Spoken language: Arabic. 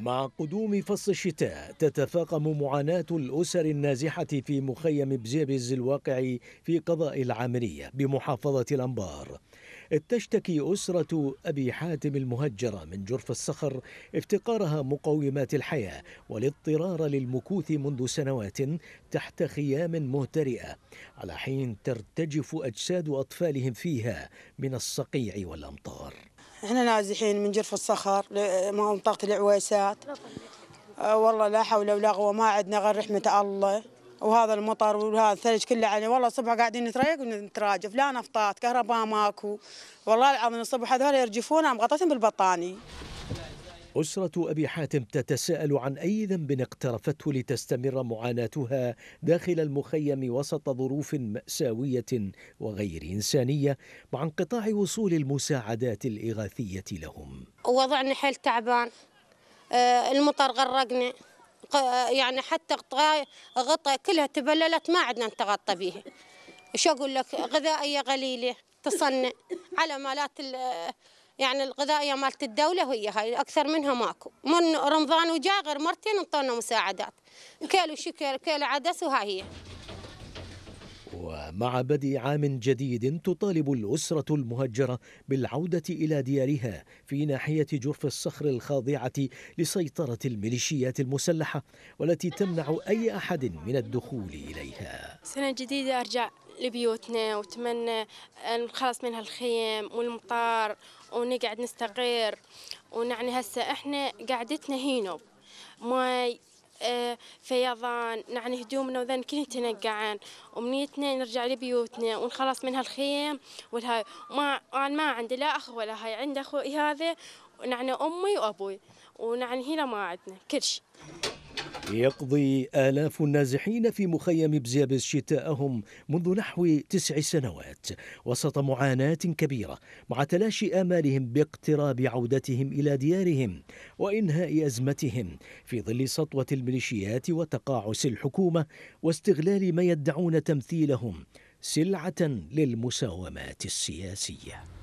مع قدوم فصل الشتاء تتفاقم معاناة الأسر النازحة في مخيم بزيبز الواقع في قضاء العامرية بمحافظة الأنبار تشتكي أسرة أبي حاتم المهجرة من جرف الصخر افتقارها مقومات الحياة والاضطرار للمكوث منذ سنوات تحت خيام مهترئة على حين ترتجف أجساد أطفالهم فيها من الصقيع والأمطار احنا نازحين من جرف الصخر منطقه العويسات آه، والله لا حول ولا قوه ما عندنا غير رحمه الله وهذا المطر وهذا الثلج كله علينا والله الصبح قاعدين نتريق ونتراجف لا نفطات كهرباء ماكو والله العظيم الصبح هذول يرجفون مغطتهم بالبطاني أسرة أبي حاتم تتساءل عن أي ذنب اقترفته لتستمر معاناتها داخل المخيم وسط ظروف مأساوية وغير إنسانية مع انقطاع وصول المساعدات الإغاثية لهم وضعنا حيل تعبان آه، المطر غرقنا آه، يعني حتى غطى كلها تبللت ما عدنا نتغطى بيها شو أقول لك غذائية قليلة تصنع على مالات يعني الغذائيه مالت الدوله هي هاي اكثر منها ماكو من رمضان وجا غير مرتين انطونا مساعدات كيلو شكر كيلو عدس وهاي هي ومع بدء عام جديد تطالب الأسرة المهجرة بالعودة إلى ديارها في ناحية جرف الصخر الخاضعة لسيطرة الميليشيات المسلحة والتي تمنع أي أحد من الدخول إليها سنة جديدة أرجع لبيوتنا واتمنى نخلص من هالخيم والمطار ونقعد نستقر ونعني هسه احنا قعدتنا هينوب ماي آه، فيضان نعني هدومنا وذن كل تنقعن ومنيتنا نرجع لبيوتنا ونخلص من هالخيم والهاي ما انا ما عندي لا اخ ولا هاي عندي اخوي هذا ونعني امي وابوي ونعني هنا ما عندنا كل شيء يقضي آلاف النازحين في مخيم بزيابس شتاءهم منذ نحو تسع سنوات وسط معاناة كبيرة مع تلاشي آمالهم باقتراب عودتهم إلى ديارهم وإنهاء أزمتهم في ظل سطوة الميليشيات وتقاعس الحكومة واستغلال ما يدعون تمثيلهم سلعة للمساومات السياسية